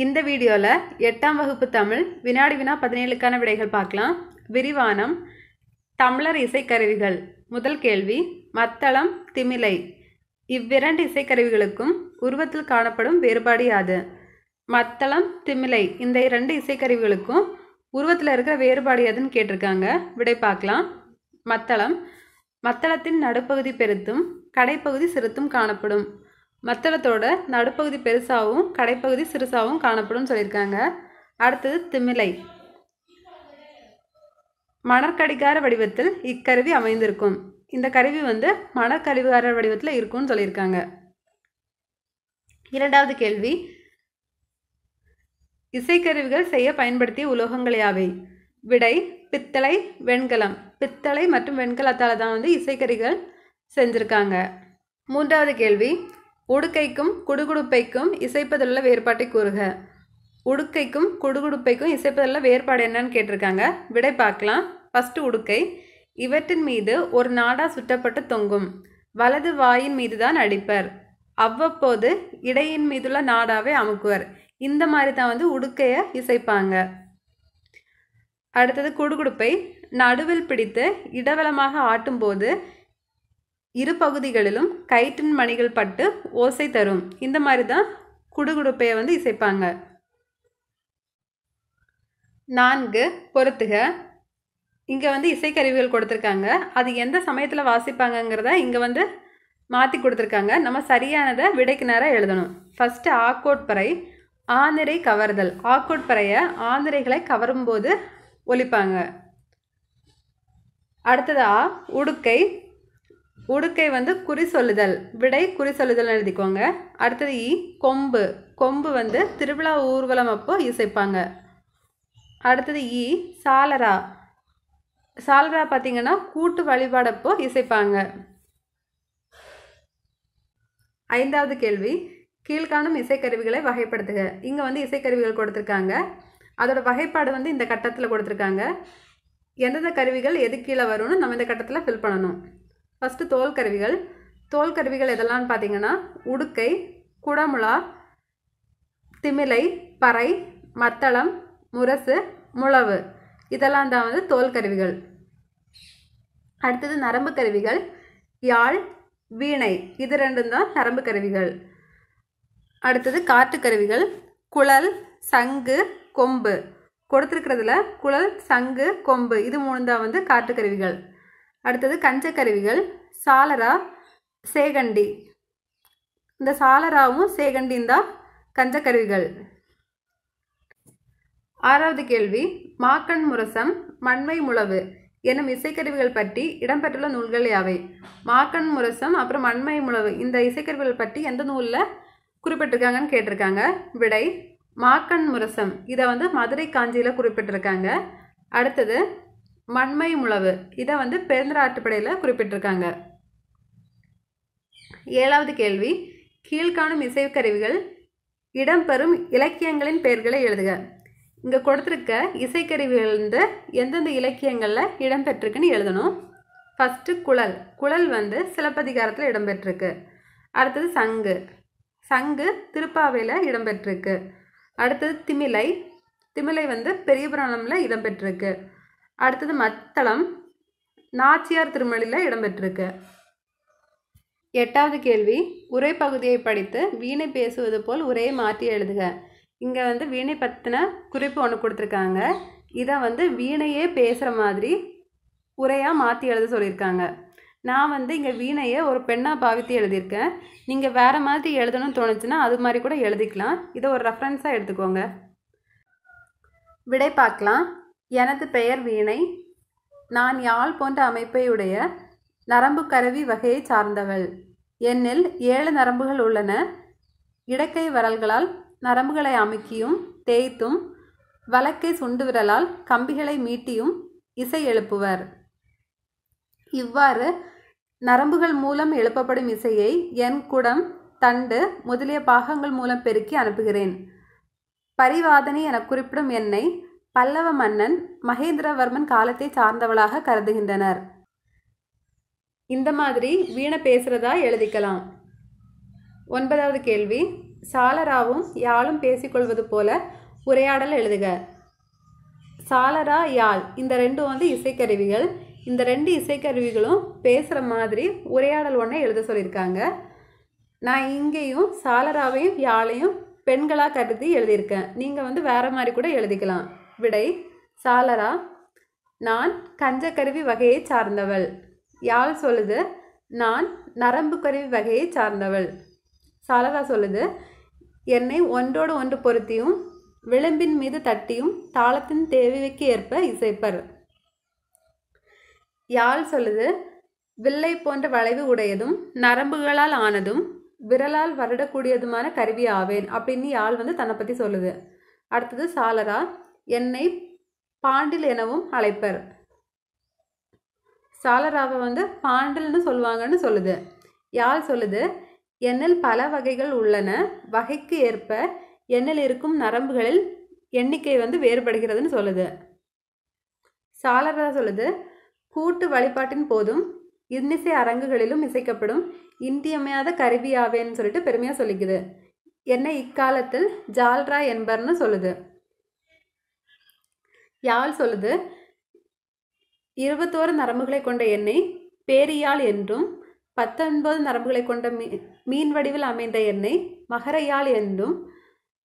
இந்த வீடியோவில் எட்டாம் வகுப்பு தமிழ் வினாடி வினா பதினேழுக்கான விடைகள் பார்க்கலாம் விரிவானம் தமிழர் இசைக்கருவிகள் முதல் கேள்வி மத்தளம் திமிலை இவ்விரண்டு இசைக்கருவிகளுக்கும் உருவத்தில் காணப்படும் வேறுபாடு யாது மத்தளம் திமிலை இந்த இரண்டு இசைக்கருவிகளுக்கும் உருவத்தில் இருக்கிற வேறுபாடு யாதுன்னு கேட்டிருக்காங்க விடை பார்க்கலாம் மத்தளம் மத்தளத்தின் நடுப்பகுதி பெருத்தும் கடைப்பகுதி சிறுத்தும் காணப்படும் மத்தளத்தோட நடுப்பகுதி பெருசாகவும் கடைப்பகுதி சிறுசாகவும் காணப்படும் சொல்லியிருக்காங்க அடுத்தது திமிலை மணற்கடிகார வடிவத்தில் இக்கருவி அமைந்திருக்கும் இந்த கருவி வந்து மணக்கழிவுகார வடிவத்தில் இருக்கும்னு சொல்லியிருக்காங்க இரண்டாவது கேள்வி இசைக்கருவிகள் செய்ய பயன்படுத்திய உலோகங்கள் யாவை விடை பித்தளை வெண்கலம் பித்தளை மற்றும் வெண்கலத்தால் தான் வந்து இசைக்கருவிகள் செஞ்சுருக்காங்க மூன்றாவது கேள்வி உடுக்கைக்கும் குடுகுடுப்பைக்கும் இசைப்பதிலுள்ள வேறுபாட்டை கூறுக உடுக்கைக்கும் குடுகுடுப்பைக்கும் இசைப்பதில் வேறுபாடு என்னன்னு கேட்டிருக்காங்க விடை பார்க்கலாம் ஃபஸ்ட்டு உடுக்கை இவற்றின் மீது ஒரு நாடா சுட்டப்பட்டு தொங்கும் வலது வாயின் மீது தான் அடிப்பர் அவ்வப்போது இடையின் மீதுள்ள நாடாவே அமுக்குவர் இந்த மாதிரி தான் வந்து உடுக்கையை இசைப்பாங்க அடுத்தது குடுகுடுப்பை நடுவில் பிடித்து இடவலமாக ஆட்டும்போது இரு பகுதிகளிலும் கயிற்றின் மணிகள் பட்டு ஓசை தரும் இந்த மாதிரி தான் குடுகுடுப்பையை வந்து இசைப்பாங்க நான்கு பொறுத்துக இங்கே வந்து இசைக்கருவிகள் கொடுத்துருக்காங்க அது எந்த சமயத்தில் வாசிப்பாங்கங்கிறத இங்கே வந்து மாற்றி கொடுத்துருக்காங்க நம்ம சரியானதை விடைக்கு நேரம் எழுதணும் ஃபஸ்ட்டு ஆக்கோட்பறை ஆந்திரை கவர்தல் ஆக்கோட்பறையை ஆந்திரைகளை கவரும்போது ஒலிப்பாங்க அடுத்தது உடுக்கை உடுக்கை வந்து குறி சொல்லுதல் விடை குறி சொல்லுதல் எழுதிக்கோங்க அடுத்தது இ கொம்பு கொம்பு வந்து திருவிழா ஊர்வலம் அப்போ இசைப்பாங்க அடுத்தது இ சாலரா சாலரா பார்த்தீங்கன்னா கூட்டு வழிபாடப்போ இசைப்பாங்க ஐந்தாவது கேள்வி கீழ்காணும் இசைக்கருவிகளை வகைப்படுத்துக இங்கே வந்து இசைக்கருவிகள் கொடுத்துருக்காங்க அதோட வகைப்பாடு வந்து இந்த கட்டத்தில் கொடுத்துருக்காங்க எந்தெந்த கருவிகள் எது கீழே வரும்னு நம்ம இந்த கட்டத்தில் ஃபில் பண்ணணும் ஃபஸ்ட்டு தோல் கருவிகள் தோல் கருவிகள் எதெல்லாம் பார்த்தீங்கன்னா உடுக்கை குடமுழா திமிலை பறை மத்தளம் முரசு முழவு இதெல்லாம் தான் வந்து தோல் கருவிகள் அடுத்தது நரம்பு கருவிகள் யாழ் வீணை இது ரெண்டும் தான் நரம்பு கருவிகள் அடுத்தது காற்று கருவிகள் குழல் சங்கு கொம்பு கொடுத்துருக்கிறதுல குழல் சங்கு கொம்பு இது மூணு தான் வந்து காற்று கருவிகள் அடுத்தது கஞ்சக்கருவிகள் சாலரா சேகண்டி இந்த சாலராவும் சேகண்டியும் தான் கஞ்சக்கருவிகள் ஆறாவது கேள்வி மாக்கண் முரசம் மண்மை முழவு எனும் இசைக்கருவிகள் பற்றி இடம்பெற்றுள்ள நூல்கள் யாவை மாக்கண் முரசம் அப்புறம் மண்மை முழவு இந்த இசைக்கருவிகள் பற்றி எந்த நூலில் குறிப்பிட்டிருக்காங்கன்னு கேட்டிருக்காங்க விடை மாக்கண் முரசம் இதை வந்து மதுரை காஞ்சியில் குறிப்பிட்டிருக்காங்க அடுத்தது மண்மை முழவு இதை வந்து பெருந்திர ஆட்டுப்படையில் குறிப்பிட்டிருக்காங்க ஏழாவது கேள்வி கீழ்காணும் இசைக்கருவிகள் இடம்பெறும் இலக்கியங்களின் பெயர்களை எழுதுக இங்கே கொடுத்துருக்க இசைக்கருவிகள் வந்து எந்தெந்த இலக்கியங்களில் இடம்பெற்றிருக்குன்னு எழுதணும் ஃபஸ்ட்டு குழல் குழல் வந்து சிலப்பதிகாரத்தில் இடம்பெற்றிருக்கு அடுத்தது சங்கு சங்கு திருப்பாவையில் இடம்பெற்றிருக்கு அடுத்தது திமிலை திமிலை வந்து பெரிய புராணமில் இடம்பெற்றிருக்கு அடுத்தது மத்தளம் நாச்சியார் திருமணியில் இடம்பெற்றிருக்கு எட்டாவது கேள்வி உரை பகுதியை படித்து வீணை பேசுவது போல் உரையை மாற்றி எழுதுக இங்கே வந்து வீணை பற்றின குறிப்பு ஒன்று கொடுத்துருக்காங்க இதை வந்து வீணையே பேசுகிற மாதிரி உரையாக மாற்றி எழுத சொல்லியிருக்காங்க நான் வந்து இங்கே வீணையை ஒரு பெண்ணாக பாவித்து எழுதியிருக்கேன் நீங்கள் வேறு மாதிரி எழுதணும்னு தோணுச்சுன்னா அது மாதிரி கூட எழுதிக்கலாம் இதை ஒரு ரெஃபரன்ஸாக எடுத்துக்கோங்க விடை பார்க்கலாம் எனது பெயர் வீணை நான் யாழ் போன்ற அமைப்பையுடைய நரம்பு கருவி வகையை சார்ந்தவள் என்னில் ஏழு நரம்புகள் உள்ளன இடக்கை வரல்களால் நரம்புகளை அமுக்கியும் தேய்த்தும் வழக்கை சுண்டு விரலால் கம்பிகளை மீட்டியும் இசை எழுப்புவர் இவ்வாறு நரம்புகள் மூலம் எழுப்பப்படும் இசையை என் குடம் தண்டு முதலிய பாகங்கள் மூலம் பெருக்கி அனுப்புகிறேன் பரிவாதனை என குறிப்பிடும் என்னை பல்லவ மன்னன் மகேந்திரவர்மன் காலத்தை சார்ந்தவளாக கருதுகின்றனர் இந்த மாதிரி வீணை பேசுகிறதா எழுதிக்கலாம் ஒன்பதாவது கேள்வி சாலராவும் யாழும் பேசிக்கொள்வது போல உரையாடல் எழுதுக சாலரா யாழ் இந்த ரெண்டும் வந்து இசைக்கருவிகள் இந்த ரெண்டு இசைக்கருவிகளும் பேசுகிற மாதிரி உரையாடல் ஒன்றை எழுத சொல்லியிருக்காங்க நான் இங்கேயும் சாலராவையும் யாழையும் பெண்களாக கருதி எழுதியிருக்கேன் நீங்கள் வந்து வேறு மாதிரி கூட எழுதிக்கலாம் விடை சாலரா நான் கஞ்சக்கருவி வகையை சார்ந்தவள் யாழ் சொல்லுது நான் நரம்பு கருவி வகையை சார்ந்தவள் சாலரா சொல்லுது என்னை ஒன்றோடு ஒன்று பொருத்தியும் விளிம்பின் மீது தட்டியும் தாளத்தின் தேவைக்கு ஏற்ப இசைப்பர் யாழ் சொல்லுது வில்லை போன்ற வளைவு உடையதும் நரம்புகளால் ஆனதும் விரலால் வருடக்கூடியதுமான கருவி ஆவேன் அப்படின்னு யாழ் வந்து தன்னை பற்றி சொல்லுது அடுத்தது சாலரா என்னை பாண்டில் எனவும் அழைப்பர் சாலராவை வந்து பாண்டில்னு சொல்லுவாங்கன்னு சொல்லுது யார் சொல்லுது எண்ணில் பல வகைகள் உள்ளன வகைக்கு ஏற்ப எண்ணில் இருக்கும் நரம்புகளில் எண்ணிக்கை வந்து வேறுபடுகிறதுன்னு சொல்லுது சாலரா சொல்லுது கூட்டு வழிபாட்டின் போதும் இன்னிசை அரங்குகளிலும் இசைக்கப்படும் இந்தியமையாத கருவியாவேன்னு சொல்லிட்டு பெருமையாக சொல்லிக்குது என்னை இக்காலத்தில் ஜால்ரா என்பர்னு சொல்லுது யாழ் சொல்லுது இருபத்தோரு நரம்புகளை கொண்ட எண்ணெய் பேரியால் என்றும் பத்தொன்பது நரம்புகளை கொண்ட மீ மீன் வடிவில் அமைந்த எண்ணெய் மகரையாள் என்றும்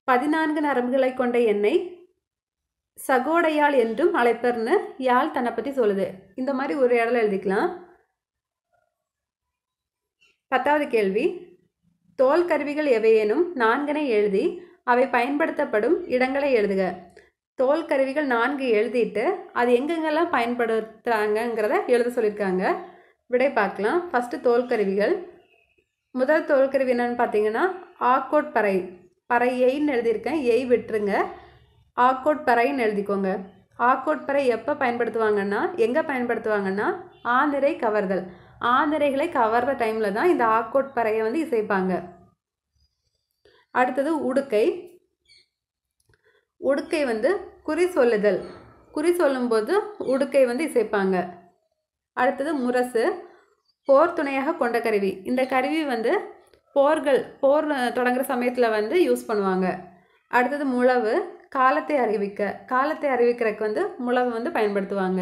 பதினான்கு நரம்புகளை கொண்ட எண்ணெய் சகோடையாள் என்றும் அழைப்பர்னு யாழ் தன்னை பற்றி சொல்லுது இந்த மாதிரி ஒரு இடத்துல எழுதிக்கலாம் பத்தாவது கேள்வி தோல் கருவிகள் எவையேனும் நான்கனை எழுதி அவை பயன்படுத்தப்படும் இடங்களை எழுதுக தோல் கருவிகள் நான்கு எழுதிட்டு அது எங்கெங்கெல்லாம் பயன்படுத்துகிறாங்கிறத எழுத சொல்லியிருக்காங்க விடை பார்க்கலாம் ஃபஸ்ட்டு தோல் கருவிகள் முதல் தோல் கருவி என்னென்னு பார்த்தீங்கன்னா ஆக்கோட் பறை பறை எய்ன்னு எழுதியிருக்கேன் எய் விட்டுருங்க ஆக்கோட் பறைன்னு எழுதிக்கோங்க ஆக்கோட் பறை எப்போ பயன்படுத்துவாங்கன்னா எங்கே பயன்படுத்துவாங்கன்னா ஆந்திரை கவர்தல் ஆந்திரைகளை கவர்ற டைமில் தான் இந்த ஆக்கோட் பறையை வந்து இசைப்பாங்க அடுத்தது உடுக்கை உடுக்கை வந்து குறி சொல்லுதல் குறி சொல்லும்போது உடுக்கை வந்து இசைப்பாங்க அடுத்தது முரசு போர் துணையாக கொண்ட கருவி இந்த கருவி வந்து போர்கள் போர் தொடங்குற சமயத்தில் வந்து யூஸ் பண்ணுவாங்க அடுத்தது முழவு காலத்தை அறிவிக்க காலத்தை அறிவிக்கிறதுக்கு வந்து முழவு வந்து பயன்படுத்துவாங்க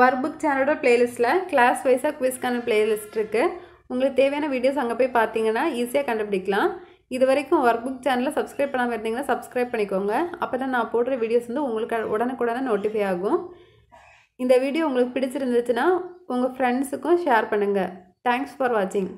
ஒர்க் புக் சேனலோட பிளேலிஸ்ட்டில் கிளாஸ் வைஸாக குவிஸ்க்கான பிளேலிஸ்ட் இருக்குது உங்களுக்கு தேவையான வீடியோஸ் அங்கே போய் பார்த்தீங்கன்னா ஈஸியாக கண்டுபிடிக்கலாம் இது வரைக்கும் ஒர்க் புக் சேனலில் சப்ஸ்கிரைப் பண்ணாமல் இருந்தீங்கன்னா சப்ஸ்கிரைப் பண்ணிக்கோங்க அப்போ தான் நான் போடுற வீடியோஸ் வந்து உங்களுக்கு உடனுக்குடனே நோட்டிஃபை ஆகும் இந்த வீடியோ உங்களுக்கு பிடிச்சிருந்துச்சுன்னா உங்கள் ஃப்ரெண்ட்ஸுக்கும் ஷேர் பண்ணுங்கள் தேங்க்ஸ் ஃபார் வாட்சிங்